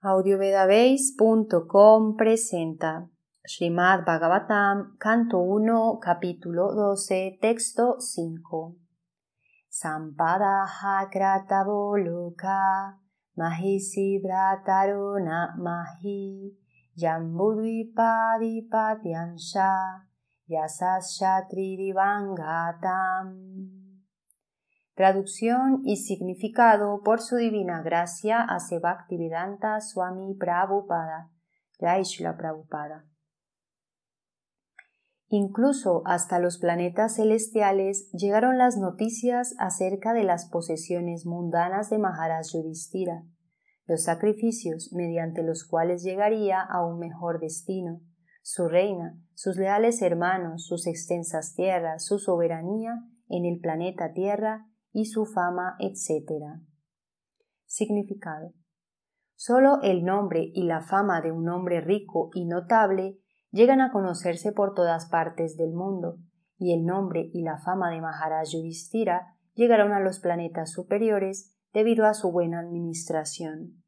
audiovedabase.com presenta Srimad Bhagavatam, canto 1, capítulo 12, texto 5. Sampadaha Kratavoloka Mahisi Brataruna Mahi sha Yasasha Tridivangatam Traducción y significado por su divina gracia a Sebaktivedanta Swami Prabhupada, Gaishla Prabhupada. Incluso hasta los planetas celestiales llegaron las noticias acerca de las posesiones mundanas de Maharaj Yudhishthira, los sacrificios mediante los cuales llegaría a un mejor destino, su reina, sus leales hermanos, sus extensas tierras, su soberanía en el planeta Tierra y su fama, etc. Significado. Solo el nombre y la fama de un hombre rico y notable llegan a conocerse por todas partes del mundo, y el nombre y la fama de Maharaj Yudhishthira llegaron a los planetas superiores debido a su buena administración.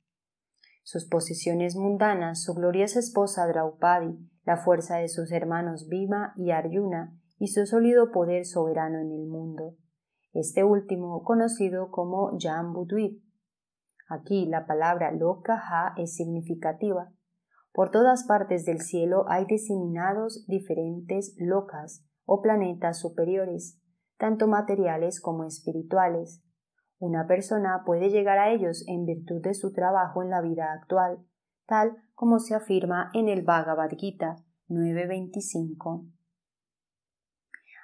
Sus posiciones mundanas, su gloriosa esposa Draupadi, la fuerza de sus hermanos Bhima y Arjuna y su sólido poder soberano en el mundo este último conocido como Jambuduit. Aquí la palabra Lokaha es significativa. Por todas partes del cielo hay diseminados diferentes locas o planetas superiores, tanto materiales como espirituales. Una persona puede llegar a ellos en virtud de su trabajo en la vida actual, tal como se afirma en el Bhagavad Gita 925.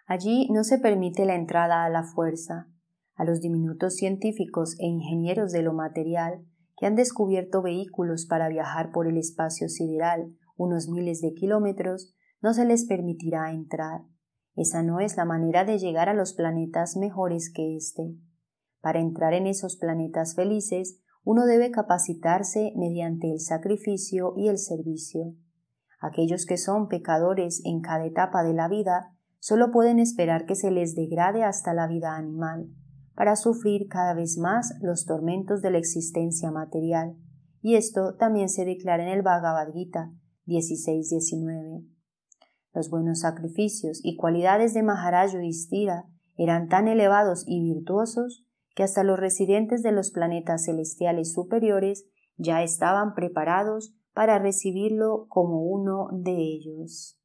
Allí no se permite la entrada a la fuerza. A los diminutos científicos e ingenieros de lo material que han descubierto vehículos para viajar por el espacio sideral unos miles de kilómetros, no se les permitirá entrar. Esa no es la manera de llegar a los planetas mejores que éste. Para entrar en esos planetas felices, uno debe capacitarse mediante el sacrificio y el servicio. Aquellos que son pecadores en cada etapa de la vida solo pueden esperar que se les degrade hasta la vida animal, para sufrir cada vez más los tormentos de la existencia material. Y esto también se declara en el Bhagavad Gita Los buenos sacrificios y cualidades de Maharaj Yudhishthira eran tan elevados y virtuosos que hasta los residentes de los planetas celestiales superiores ya estaban preparados para recibirlo como uno de ellos.